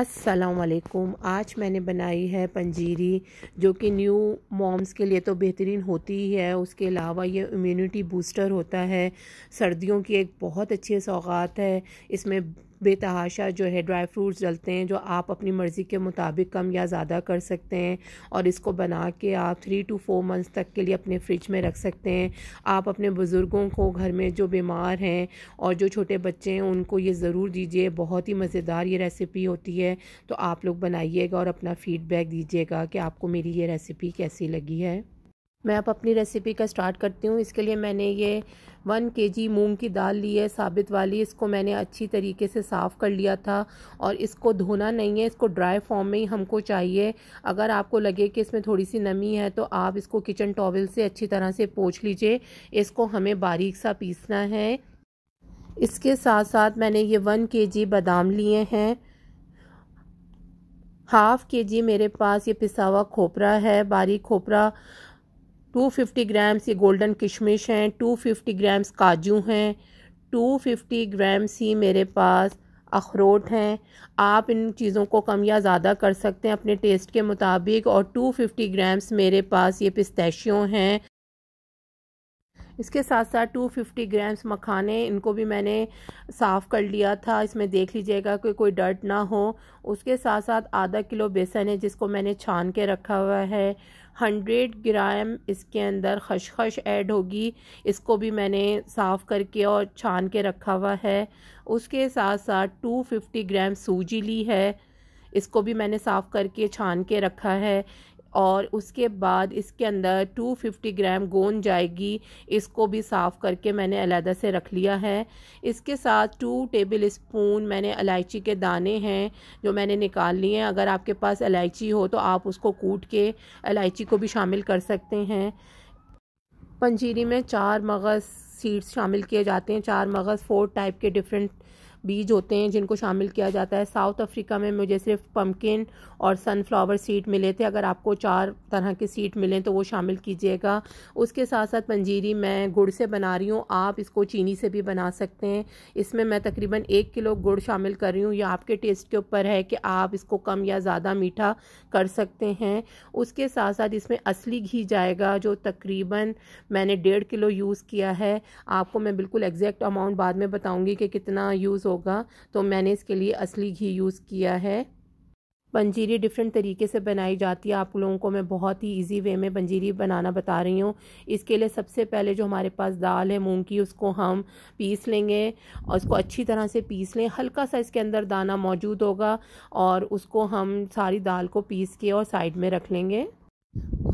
असलकुम आज मैंने बनाई है पंजीरी जो कि न्यू मॉम्स के लिए तो बेहतरीन होती ही है उसके अलावा ये इम्यूनिटी बूस्टर होता है सर्दियों की एक बहुत अच्छी सौगात है इसमें बेतहाशा जो है ड्राई फ्रूट्स डलते हैं जो आप अपनी मर्ज़ी के मुताबिक कम या ज़्यादा कर सकते हैं और इसको बना के आप थ्री टू फोर मंथ्स तक के लिए अपने फ्रिज में रख सकते हैं आप अपने बुज़ुर्गों को घर में जो बीमार हैं और जो छोटे बच्चे हैं उनको ये ज़रूर दीजिए बहुत ही मज़ेदार ये रेसिपी होती है तो आप लोग बनाइएगा और अपना फ़ीडबैक दीजिएगा कि आपको मेरी ये रेसिपी कैसी लगी है मैं अब अपनी रेसिपी का स्टार्ट करती हूँ इसके लिए मैंने ये वन के जी मूँग की दाल ली है साबित वाली इसको मैंने अच्छी तरीके से साफ़ कर लिया था और इसको धोना नहीं है इसको ड्राई फॉर्म में ही हमको चाहिए अगर आपको लगे कि इसमें थोड़ी सी नमी है तो आप इसको किचन टॉवल से अच्छी तरह से पोछ लीजिए इसको हमें बारीक सा पीसना है इसके साथ साथ मैंने ये वन के जी बादाम लिए हैं हाफ़ के जी मेरे पास ये पिसावा खोपरा है बारीक खोपरा 250 ग्राम्स ये गोल्डन किशमिश हैं 250 ग्राम्स काजू हैं 250 ग्राम्स ही मेरे पास अखरोट हैं आप इन चीज़ों को कम या ज़्यादा कर सकते हैं अपने टेस्ट के मुताबिक और 250 ग्राम्स मेरे पास ये पिस्तैशियों हैं इसके साथ साथ 250 ग्राम्स मखाने इनको भी मैंने साफ़ कर लिया था इसमें देख लीजिएगा कि कोई डर्ट ना हो उसके साथ साथ आधा किलो बेसन है जिसको मैंने छान के रखा हुआ है 100 ग्राम इसके अंदर खशखश ऐड होगी इसको भी मैंने साफ़ करके और छान के रखा हुआ है उसके साथ साथ 250 ग्राम सूजी ली है इसको भी मैंने साफ़ करके छान के रखा है और उसके बाद इसके अंदर 250 ग्राम गोंद जाएगी इसको भी साफ़ करके मैंने अलहदा से रख लिया है इसके साथ टू टेबल स्पून मैंने इलायची के दाने हैं जो मैंने निकाल लिए हैं अगर आपके पास इलायची हो तो आप उसको कूट के इलायची को भी शामिल कर सकते हैं पंजीरी में चार मगज़ सीड्स शामिल किए जाते हैं चार मगज़ फोर टाइप के डिफरेंट बीज होते हैं जिनको शामिल किया जाता है साउथ अफ्रीका में मुझे सिर्फ पम्पकिन और सनफ्लावर सीड मिले थे अगर आपको चार तरह के सीड मिलें तो वो शामिल कीजिएगा उसके साथ साथ पंजीरी मैं गुड़ से बना रही हूँ आप इसको चीनी से भी बना सकते हैं इसमें मैं तकरीबन एक किलो गुड़ शामिल कर रही हूँ यह आपके टेस्ट के ऊपर है कि आप इसको कम या ज़्यादा मीठा कर सकते हैं उसके साथ साथ इसमें असली घी जाएगा जो तकरीबन मैंने डेढ़ किलो यूज़ किया है आपको मैं बिल्कुल एग्जैक्ट अमाउंट बाद में बताऊँगी कि कितना यूज़ हो होगा तो मैंने इसके लिए असली घी यूज़ किया है पंजीरी डिफरेंट तरीके से बनाई जाती है आप लोगों को मैं बहुत ही इजी वे में पंजीरी बनाना बता रही हूँ इसके लिए सबसे पहले जो हमारे पास दाल है मूंग की उसको हम पीस लेंगे और उसको अच्छी तरह से पीस लें हल्का सा इसके अंदर दाना मौजूद होगा और उसको हम सारी दाल को पीस के और साइड में रख लेंगे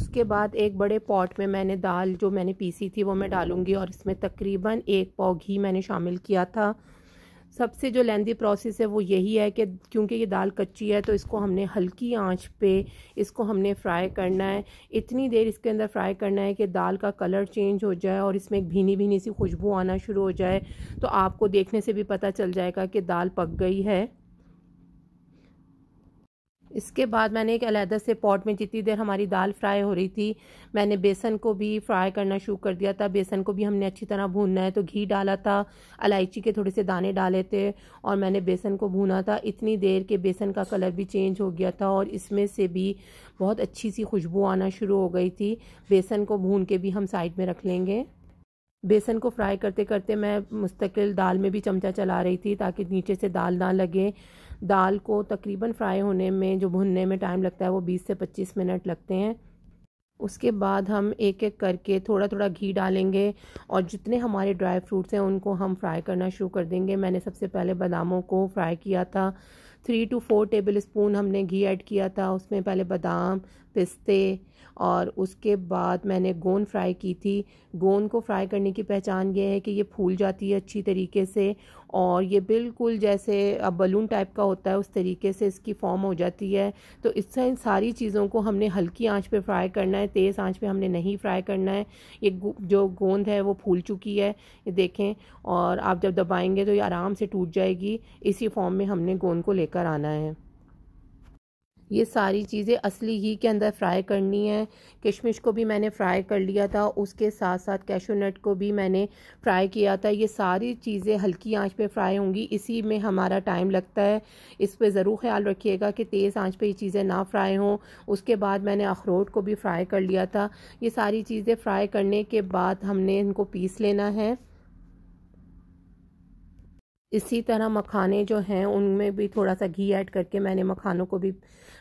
उसके बाद एक बड़े पॉट में मैंने दाल जो मैंने पीसी थी वो मैं डालूँगी और इसमें तकरीबन एक पाव घी मैंने शामिल किया था सबसे जो लेंदी प्रोसेस है वो यही है कि क्योंकि ये दाल कच्ची है तो इसको हमने हल्की आंच पे इसको हमने फ्राई करना है इतनी देर इसके अंदर फ्राई करना है कि दाल का कलर चेंज हो जाए और इसमें एक भीनी भीनी सी खुशबू आना शुरू हो जाए तो आपको देखने से भी पता चल जाएगा कि दाल पक गई है इसके बाद मैंने एक अलहदा से पॉट में जितनी देर हमारी दाल फ्राई हो रही थी मैंने बेसन को भी फ्राई करना शुरू कर दिया था बेसन को भी हमने अच्छी तरह भूनना है तो घी डाला था इलायची के थोड़े से दाने डाले थे और मैंने बेसन को भूना था इतनी देर के बेसन का कलर भी चेंज हो गया था और इसमें से भी बहुत अच्छी सी खुशबू आना शुरू हो गई थी बेसन को भून के भी हम साइड में रख लेंगे बेसन को फ्राई करते करते मैं मुस्तकिल दाल में भी चमचा चला रही थी ताकि नीचे से दाल ना लगे दाल को तकरीबन फ्राई होने में जो भुनने में टाइम लगता है वो बीस से पच्चीस मिनट लगते हैं उसके बाद हम एक एक करके थोड़ा थोड़ा घी डालेंगे और जितने हमारे ड्राई फ्रूट्स हैं उनको हम फ्राई करना शुरू कर देंगे मैंने सबसे पहले बादामों को फ्राई किया था three two four tablespoon हमने घी ऐड किया था उसमें पहले बादाम पिस्ते और उसके बाद मैंने गोंद फ्राई की थी गोंद को फ्राई करने की पहचान ये है कि ये फूल जाती है अच्छी तरीके से और ये बिल्कुल जैसे अब बलून टाइप का होता है उस तरीके से इसकी फॉर्म हो जाती है तो इससे इन सारी चीज़ों को हमने हल्की आंच पे फ्राई करना है तेज़ आंच पे हमने नहीं फ्राई करना है ये जो गोंद है वो फूल चुकी है ये देखें और आप जब दबाएंगे तो ये आराम से टूट जाएगी इसी फॉर्म में हमने गोंद को लेकर आना है ये सारी चीज़ें असली घी के अंदर फ्राई करनी है किशमिश को भी मैंने फ्राई कर लिया था उसके साथ साथ कैशोनट नट को भी मैंने फ्राई किया था ये सारी चीज़ें हल्की आंच पे फ्राई होंगी इसी में हमारा टाइम लगता है इस पर ज़रूर ख्याल रखिएगा कि तेज़ आंच पे ये चीज़ें ना फ्राई हों उसके बाद मैंने अखरोट को भी फ्राई कर लिया था ये सारी चीज़ें फ्राई करने के बाद हमने इनको पीस लेना है इसी तरह मखाने जो हैं उनमें भी थोड़ा सा घी ऐड करके मैंने मखानों को भी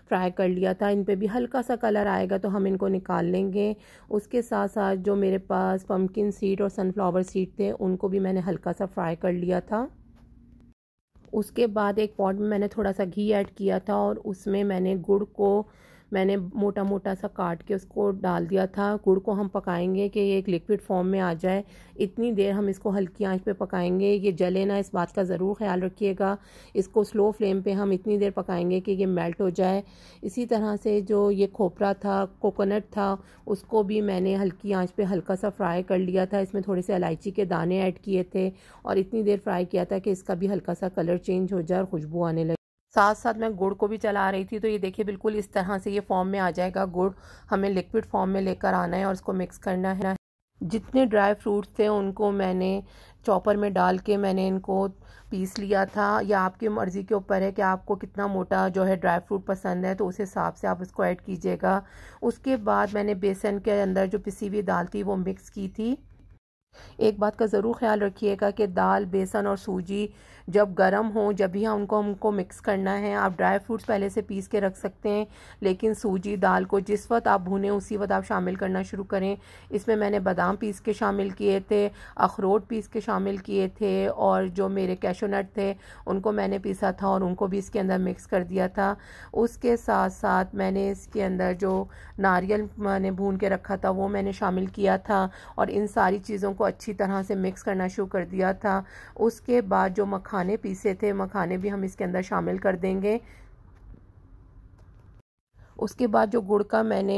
फ्राई कर लिया था इन पर भी हल्का सा कलर आएगा तो हम इनको निकाल लेंगे उसके साथ साथ जो मेरे पास पम्पकिन सीड और सनफ्लावर सीड थे उनको भी मैंने हल्का सा फ्राई कर लिया था उसके बाद एक पॉट में मैंने थोड़ा सा घी ऐड किया था और उसमें मैंने गुड़ को मैंने मोटा मोटा सा काट के उसको डाल दिया था गुड़ को हम पकाएंगे कि ये एक लिक्विड फॉर्म में आ जाए इतनी देर हम इसको हल्की आंच पे पकाएंगे ये जले ना इस बात का ज़रूर ख्याल रखिएगा इसको स्लो फ्लेम पे हम इतनी देर पकाएंगे कि ये मेल्ट हो जाए इसी तरह से जो ये खोपरा था कोकोनट था उसको भी मैंने हल्की आँच पर हल्का सा फ्राई कर लिया था इसमें थोड़े से इलायची के दाने ऐड किए थे और इतनी देर फ्राई किया था कि इसका भी हल्का सा कलर चेंज हो जाए और खुशबू आने लगे साथ साथ मैं गुड़ को भी चला रही थी तो ये देखिए बिल्कुल इस तरह से ये फॉर्म में आ जाएगा गुड़ हमें लिक्विड फॉर्म में लेकर आना है और इसको मिक्स करना है जितने ड्राई फ्रूट्स थे उनको मैंने चॉपर में डाल के मैंने इनको पीस लिया था या आपकी मर्ज़ी के ऊपर है कि आपको कितना मोटा जो है ड्राई फ्रूट पसंद है तो उस हिसाब से आप इसको ऐड कीजिएगा उसके बाद मैंने बेसन के अंदर जो पिसी हुई दाल थी वो मिक्स की थी एक बात का ज़रूर ख्याल रखिएगा कि दाल बेसन और सूजी जब गर्म हो जब भी उनको हमको मिक्स करना है आप ड्राई फ्रूट्स पहले से पीस के रख सकते हैं लेकिन सूजी दाल को जिस वक्त आप भुने उसी वक्त आप शामिल करना शुरू करें इसमें मैंने बादाम पीस के शामिल किए थे अखरोट पीस के शामिल किए थे और जो मेरे कैशोनट थे उनको मैंने पीसा था और उनको भी इसके अंदर मिक्स कर दिया था उसके साथ साथ मैंने इसके अंदर जो नारियल मैंने भून के रखा था वो मैंने शामिल किया था और इन सारी चीज़ों को अच्छी तरह से मिक्स करना शुरू कर दिया था उसके बाद जो मखाने पीसे थे मखाने भी हम इसके अंदर शामिल कर देंगे उसके बाद जो गुड़ का मैंने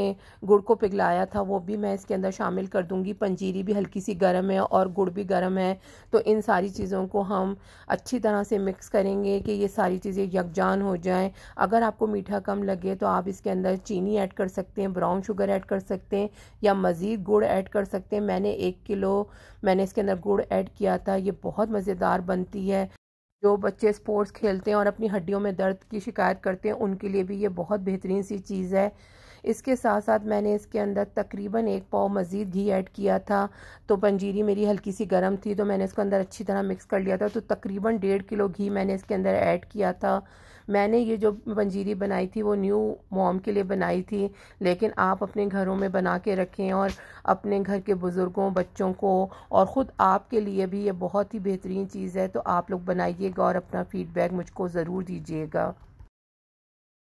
गुड़ को पिघलाया था वो भी मैं इसके अंदर शामिल कर दूँगी पंजीरी भी हल्की सी गर्म है और गुड़ भी गर्म है तो इन सारी चीज़ों को हम अच्छी तरह से मिक्स करेंगे कि ये सारी चीज़ें यकजान हो जाएँ अगर आपको मीठा कम लगे तो आप इसके अंदर चीनी ऐड कर सकते हैं ब्राउन शुगर ऐड कर सकते हैं या मज़ीद गुड़ ऐड कर सकते हैं मैंने एक किलो मैंने इसके अंदर गुड़ ऐड किया था ये बहुत मज़ेदार बनती है जो बच्चे स्पोर्ट्स खेलते हैं और अपनी हड्डियों में दर्द की शिकायत करते हैं उनके लिए भी ये बहुत बेहतरीन सी चीज़ है इसके साथ साथ मैंने इसके अंदर तकरीबन एक पाव मज़ीद घी ऐड किया था तो पंजीरी मेरी हल्की सी गर्म थी तो मैंने इसको अंदर अच्छी तरह मिक्स कर लिया था तो तकरीबन डेढ़ किलो घी मैंने इसके अंदर ऐड किया था मैंने ये जो पंजीरी बनाई थी वो न्यू मॉम के लिए बनाई थी लेकिन आप अपने घरों में बना के रखें और अपने घर के बुज़ुर्गों बच्चों को और ख़ुद आपके लिए भी ये बहुत ही बेहतरीन चीज़ है तो आप लोग बनाइएगा और अपना फ़ीडबैक मुझको ज़रूर दीजिएगा